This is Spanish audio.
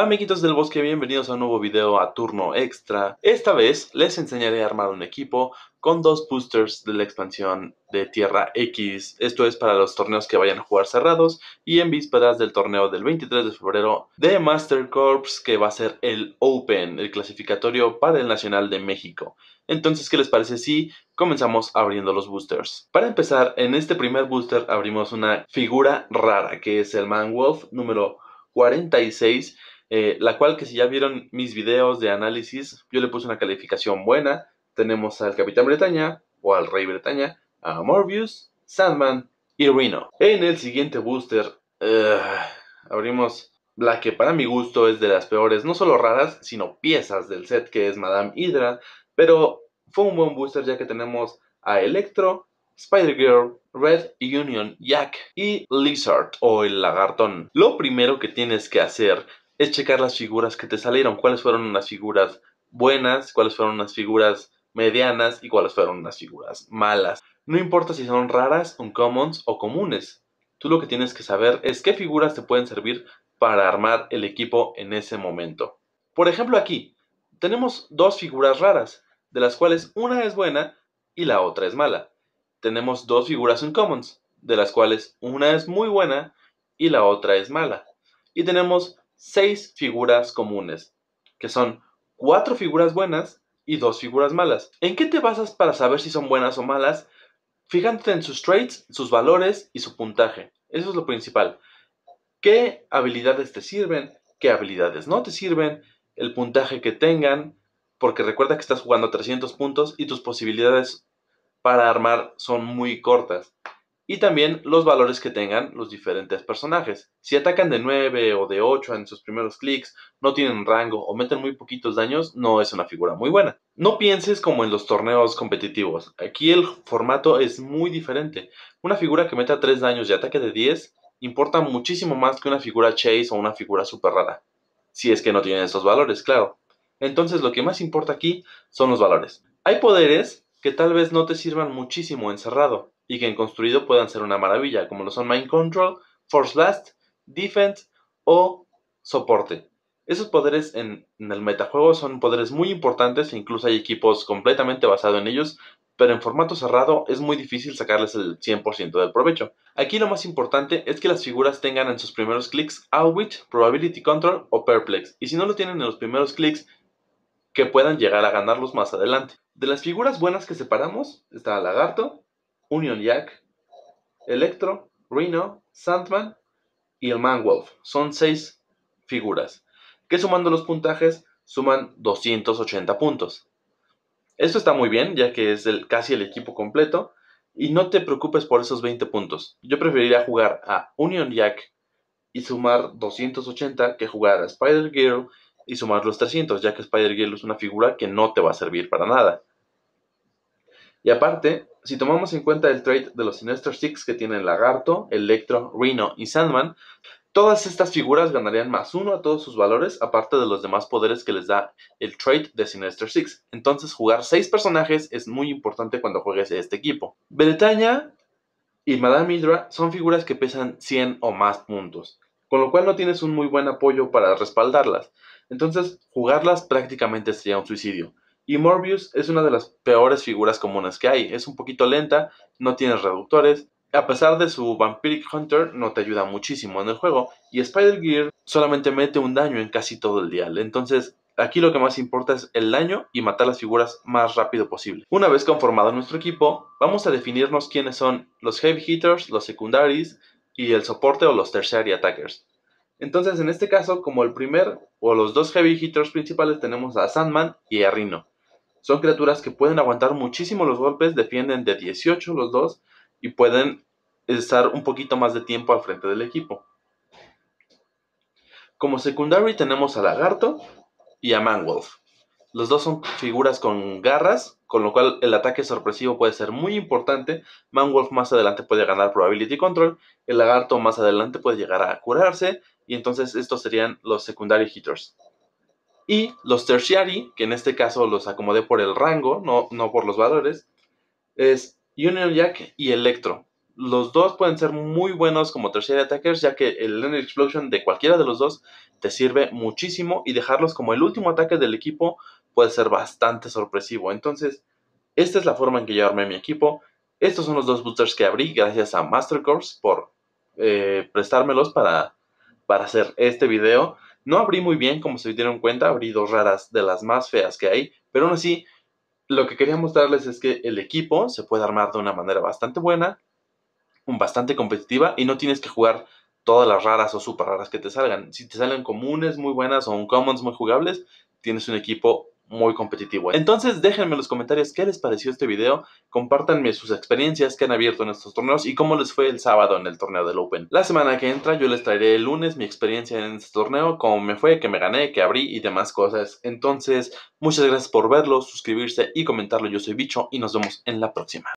amiguitos del bosque, bienvenidos a un nuevo video a turno extra. Esta vez les enseñaré a armar un equipo con dos boosters de la expansión de Tierra X. Esto es para los torneos que vayan a jugar cerrados y en vísperas del torneo del 23 de febrero de Master Corps que va a ser el Open, el clasificatorio para el Nacional de México. Entonces, ¿qué les parece si comenzamos abriendo los boosters? Para empezar, en este primer booster abrimos una figura rara que es el Man Wolf número 46 eh, la cual que si ya vieron mis videos de análisis, yo le puse una calificación buena. Tenemos al Capitán Bretaña o al Rey Bretaña, a Morbius, Sandman y Reno. En el siguiente booster eh, abrimos la que para mi gusto es de las peores, no solo raras, sino piezas del set que es Madame Hydra, pero fue un buen booster ya que tenemos a Electro, Spider-Girl, Red Union, Jack y Lizard o el lagartón. Lo primero que tienes que hacer es checar las figuras que te salieron, cuáles fueron unas figuras buenas, cuáles fueron unas figuras medianas y cuáles fueron unas figuras malas. No importa si son raras, uncommons o comunes. Tú lo que tienes que saber es qué figuras te pueden servir para armar el equipo en ese momento. Por ejemplo aquí, tenemos dos figuras raras, de las cuales una es buena y la otra es mala. Tenemos dos figuras uncommons, de las cuales una es muy buena y la otra es mala. Y tenemos seis figuras comunes, que son cuatro figuras buenas y dos figuras malas. ¿En qué te basas para saber si son buenas o malas? Fíjate en sus traits, sus valores y su puntaje. Eso es lo principal. ¿Qué habilidades te sirven? ¿Qué habilidades no te sirven? El puntaje que tengan, porque recuerda que estás jugando 300 puntos y tus posibilidades para armar son muy cortas y también los valores que tengan los diferentes personajes. Si atacan de 9 o de 8 en sus primeros clics, no tienen rango o meten muy poquitos daños, no es una figura muy buena. No pienses como en los torneos competitivos. Aquí el formato es muy diferente. Una figura que meta 3 daños y ataque de 10 importa muchísimo más que una figura chase o una figura super rara. Si es que no tienen esos valores, claro. Entonces lo que más importa aquí son los valores. Hay poderes que tal vez no te sirvan muchísimo encerrado y que en construido puedan ser una maravilla, como lo son Mind Control, Force Last, Defense o Soporte. Esos poderes en, en, el metajuego son poderes muy importantes, e incluso hay equipos completamente basados en ellos, pero en formato cerrado es muy difícil sacarles el 100% del provecho. Aquí lo más importante es que las figuras tengan en sus primeros clics Outwit, Probability Control o Perplex, y si no lo tienen en los primeros clics, que puedan llegar a ganarlos más adelante. De las figuras buenas que separamos está Lagarto, Union Jack, Electro, Reno, Sandman y el Manwolf. Son seis figuras que sumando los puntajes suman 280 puntos. Esto está muy bien ya que es casi el equipo completo y no te preocupes por esos 20 puntos. Yo preferiría jugar a Union Jack y sumar 280 que jugar a Spider Girl y sumar los 300, ya que Spider-Girl es una figura que no te va a servir para nada. Y aparte, si tomamos en cuenta el trade de los Sinister Six que tienen Lagarto, Electro, Rhino y Sandman, todas estas figuras ganarían más uno a todos sus valores, aparte de los demás poderes que les da el trade de Sinister Six. Entonces, jugar 6 personajes es muy importante cuando juegues este equipo. Bretaña y Madame Hydra son figuras que pesan 100 o más puntos, con lo cual no tienes un muy buen apoyo para respaldarlas. Entonces, jugarlas prácticamente sería un suicidio. Y Morbius es una de las peores figuras comunes que hay. Es un poquito lenta, no tiene reductores. A pesar de su Vampiric Hunter, no te ayuda muchísimo en el juego. Y Spider-Gear solamente mete un daño en casi todo el dial. Entonces, Aquí lo que más importa es el daño y matar las figuras más rápido posible. Una vez conformado nuestro equipo, vamos a definirnos quiénes son los heavy hitters, los secundaries y el soporte o los tertiary attackers. Entonces, en este caso, como el primer o los dos heavy hitters principales, tenemos a Sandman y a Rhino. Son criaturas que pueden aguantar muchísimo los golpes, defienden de 18 los dos y pueden estar un poquito más de tiempo al frente del equipo. Como secondary tenemos a Lagarto y a Manwolf. Los dos son figuras con garras, con lo cual el ataque sorpresivo puede ser muy importante. Manwolf más adelante puede ganar probability control, el lagarto más adelante puede llegar a curarse y entonces estos serían los secondary hitters. Y los tertiary, que en este caso los acomodé por el rango, no, por los valores, es Union Jack y Electro. Los dos pueden ser muy buenos como tertiary attackers, ya que el Energy Explosion de cualquiera de los dos te sirve muchísimo y dejarlos como el último ataque del equipo puede ser bastante sorpresivo. Entonces, esta es la forma en que yo armé mi equipo. Estos son los dos boosters que abrí, gracias a Mastercourse por eh, prestármelos para para hacer este video. No abrí muy bien, como se dieron cuenta, abrí dos raras de las más feas que hay, pero aún así, lo que quería mostrarles es que el equipo se puede armar de una manera bastante buena, bastante competitiva, y no tienes que jugar todas las raras o super raras que te salgan. Si te salen comunes muy buenas o un commons muy jugables, tienes un equipo muy competitivo. ¿eh? Entonces déjenme en los comentarios qué les pareció este video, compártanme sus experiencias que han abierto en estos torneos y cómo les fue el sábado en el torneo del Open. La semana que entra yo les traeré el lunes mi experiencia en este torneo, cómo me fue, que me gané, que abrí y demás cosas. Entonces, muchas gracias por verlo, suscribirse y comentarlo. Yo soy Bicho y nos vemos en la próxima.